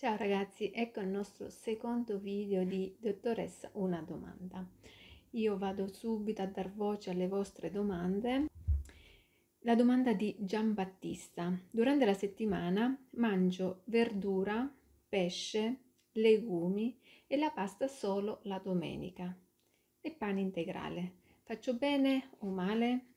Ciao ragazzi, ecco il nostro secondo video di Dottoressa Una Domanda. Io vado subito a dar voce alle vostre domande. La domanda di Giambattista. Durante la settimana mangio verdura, pesce, legumi e la pasta solo la domenica. E pane integrale. Faccio bene o male?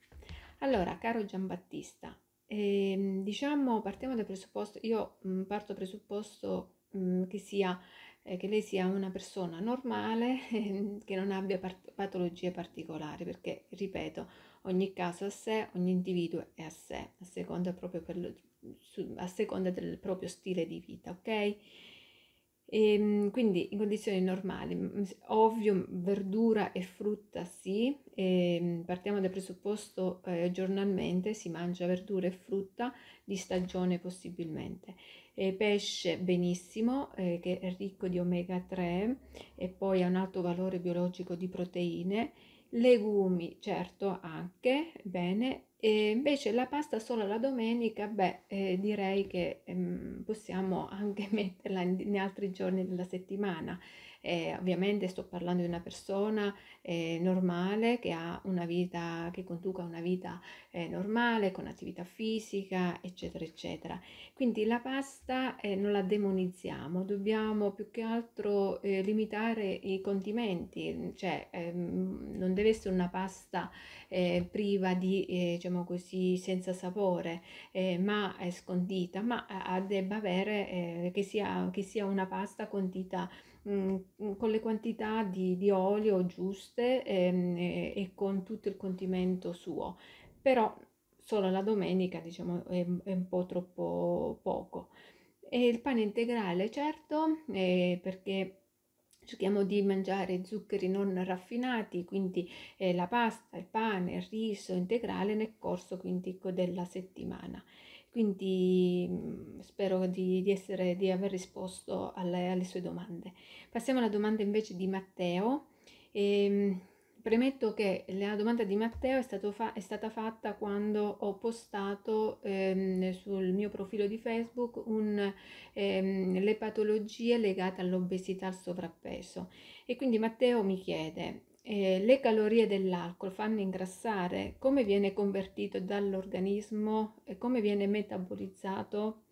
Allora, caro Giambattista, e, ehm, diciamo, partiamo dal presupposto, io mh, mhmm, parto dal presupposto mh, mhmm, che, sia, eh, che lei sia una persona normale, che non abbia part- patologie particolari, perché, ripeto, ogni caso a sé, ogni individuo è a sé, a seconda, proprio quello, su, a seconda del proprio stile di vita, ok? E, ehm, quindi in condizioni normali, ovvio, verdura e frutta sì, e, ehm, partiamo dal presupposto eh, giornalmente si mangia verdura e frutta di stagione possibilmente. E eh, pesce benissimo, eh, che è ricco di omega 3 e poi ha un alto valore biologico di proteine legumi certo anche, bene, e invece la pasta solo la domenica, beh, eh, direi che ehm, possiamo anche metterla in, in altri giorni della settimana. Eh, ovviamente sto parlando di una persona eh, normale che ha una vita, che conduca una vita eh, normale, con attività fisica, eccetera, eccetera. Quindi la pasta eh, non la demonizziamo, dobbiamo più che altro eh, limitare i condimenti, cioè ehm, non deve essere una pasta eh, priva di, diciamo così, senza sapore, ma scondita, ma debba avere, che sia, che sia una pasta condita mh, con le quantità di, di olio giuste ehm, e, e, con tutto il condimento suo, però solo la domenica diciamo è, è un po' troppo poco. E il pane integrale certo eh, perché cerchiamo di mangiare zuccheri non raffinati, quindi eh, la pasta, il pane, il riso integrale nel corso quindi, ecco, della settimana quindi mm, spero di, di, essere, di aver risposto alle, alle, sue domande. Passiamo alla domanda invece di Matteo. E, ehm, premetto che la domanda di Matteo è, fa- è stata fatta quando ho postato ehm, sul mio profilo di Facebook un, ehm, le patologie legate all'obesità e al sovrappeso. E quindi Matteo mi chiede eh, le calorie dell'alcol fanno ingrassare, come viene convertito dall'organismo e come viene metabolizzato?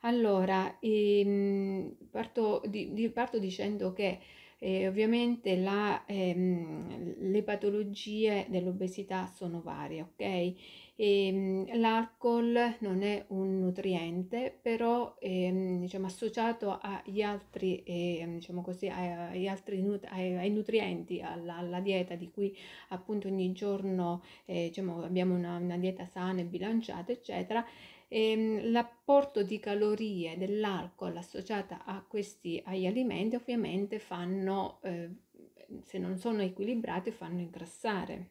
Allora, ehm, parto, di, di, parto dicendo che e ovviamente la, ehm, le patologie dell'obesità sono varie, ok? E, ehm, l'alcol non è un nutriente, però ehm, diciamo, associato agli altri, ehm, diciamo così, agli altri nut- ai, nutrienti, alla, alla, dieta di cui appunto ogni giorno eh, diciamo, abbiamo una, una dieta sana e bilanciata, eccetera, Ehm, l'apporto di calorie dell'alcol associata a questi, agli alimenti ovviamente fanno, eh, se non sono equilibrati, fanno ingrassare.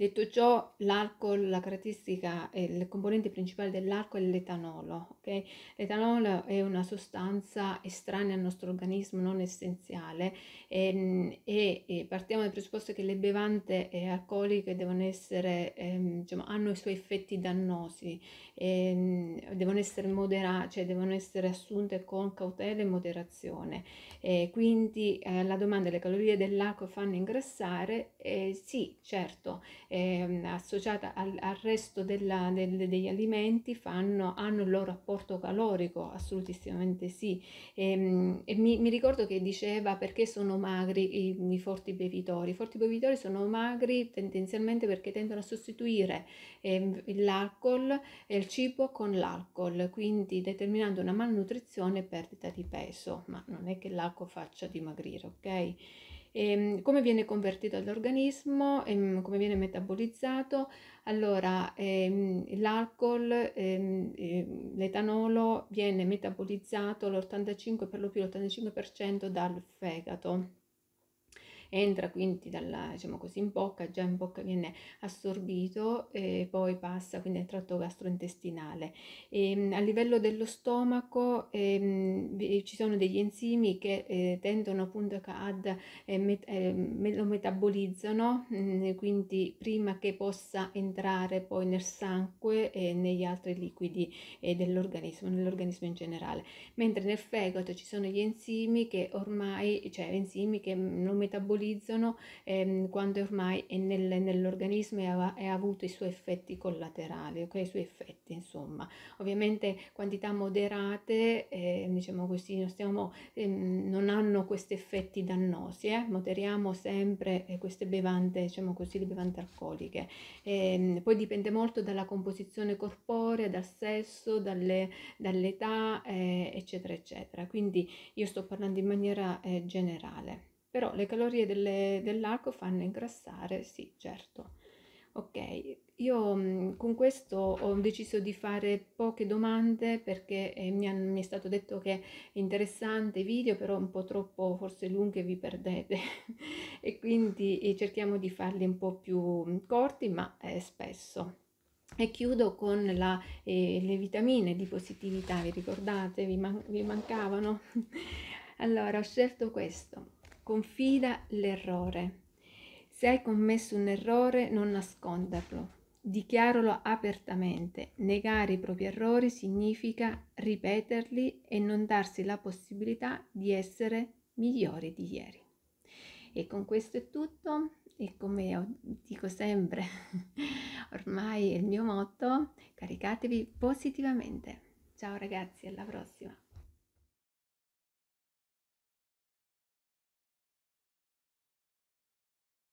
Detto ciò, l'alcol, la caratteristica, il componente principale dell'alcol è l'etanolo. Okay? L'etanolo è una sostanza estranea al nostro organismo, non essenziale ehm, e, e partiamo dal presupposto che le bevande eh, alcoliche devono essere, ehm, diciamo, hanno i suoi effetti dannosi, ehm, devono essere moderate, cioè devono essere assunte con cautela e moderazione. E quindi eh, la domanda, le calorie dell'alcol fanno ingrassare? Eh, sì, certo eh, associata al, al resto della, del, degli alimenti fanno, hanno il loro apporto calorico, assolutamente sì. E, ehm, e mi, mi, ricordo che diceva perché sono magri i, i forti bevitori. I forti bevitori sono magri tendenzialmente perché tendono a sostituire eh, l'alcol e il cibo con l'alcol, quindi determinando una malnutrizione e perdita di peso, ma non è che l'alcol faccia dimagrire, ok? E ehm, come viene convertito all'organismo, ehm, come viene metabolizzato. Allora, ehm, l'alcol, ehm, ehm l'etanolo viene metabolizzato l'85 per lo più l'85% dal fegato entra quindi dalla, diciamo così, in bocca, già in bocca viene assorbito e poi passa quindi al tratto gastrointestinale. E, ehm, a livello dello stomaco eh, ci sono degli enzimi che eh, tendono appunto ad eh, met- eh, me- lo metabolizzano, mh, mm, quindi prima che possa entrare poi nel sangue e negli altri liquidi eh, dell'organismo, nell'organismo in generale. Mentre nel fegato ci sono gli enzimi che ormai, cioè enzimi che non metabolizzano metabolizzano ehm, quando ormai è nel, nell'organismo e ha, è avuto i suoi effetti collaterali, okay? i suoi effetti insomma. Ovviamente quantità moderate, eh, diciamo così, non, stiamo, ehm, non hanno questi effetti dannosi, eh? moderiamo sempre eh, queste bevande, diciamo così, le bevande alcoliche. E, ehm, poi dipende molto dalla composizione corporea, dal sesso, dalle, dall'età, eh, eccetera, eccetera. Quindi io sto parlando in maniera eh, generale però le calorie delle, dell'acqua fanno ingrassare, sì, certo. Ok, io mm, con questo ho deciso di fare poche domande perché eh, mi, han, mi, è stato detto che è interessante video, però un po' troppo forse lunghe vi perdete e quindi eh, cerchiamo di farli un po' più mm, corti ma eh, spesso. E chiudo con la, eh, le vitamine di positività, vi ricordate? vi, man vi mancavano? allora ho scelto questo Confida l'errore. Se hai commesso un errore, non nasconderlo. Dichiaralo apertamente. Negare i propri errori significa ripeterli e non darsi la possibilità di essere migliori di ieri. E con questo è tutto. E come dico sempre, ormai è il mio motto, caricatevi positivamente. Ciao ragazzi, alla prossima!